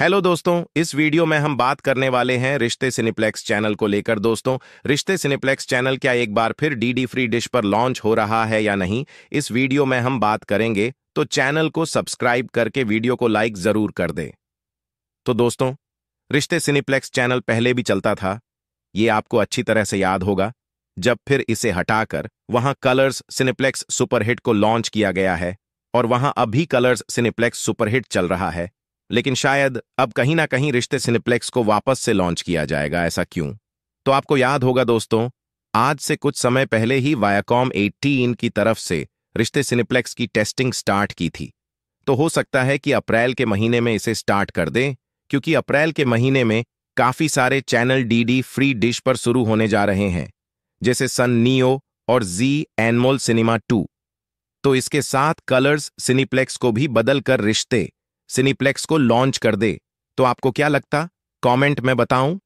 hello दोस्तों इस video में हम बात करने वाले हैं रिश्ते सिनेप्लेक्स चैनल को लेकर दोस्तों रिश्ते सिनेप्लेक्स चैनल क्या एक बार फिर डीडी फ्री डिश पर लॉन्च हो रहा है या नहीं इस वीडियो में हम बात करेंगे तो चैनल को सब्सक्राइब करके वीडियो को लाइक जरूर कर दे तो दोस्तों रिश्ते सिनेप्लेक्स चैनल पहले भी चलता था ये आपको अच्छी तरह से याद होगा जब फिर इसे हटाकर वहां कलर्स सिनेप्लेक्स सुपरहिट को लॉन्च किया गया है और वहां अभी कलर्स सिनेप्लेक्स सुपरहिट चल रहा है लेकिन शायद अब कहीं ना कहीं रिश्ते सिनेप्लेक्स को वापस से लॉन्च किया जाएगा ऐसा क्यों तो आपको याद होगा दोस्तों आज से कुछ समय पहले ही वायाकॉम 18 की तरफ से रिश्ते सिनेप्लेक्स की टेस्टिंग स्टार्ट की थी तो हो सकता है कि अप्रैल के महीने में इसे स्टार्ट कर दें क्योंकि अप्रैल के महीने में काफी सारे चैनल डीडी फ्री डिश पर शुरू होने जा रहे हैं जैसे सन नियो और जी एनमोल सिनेमा टू तो इसके साथ कलर्स सिनीप्लेक्स को भी बदल कर रिश्ते सिनीप्लेक्स को लॉन्च कर दे तो आपको क्या लगता कमेंट में बताऊं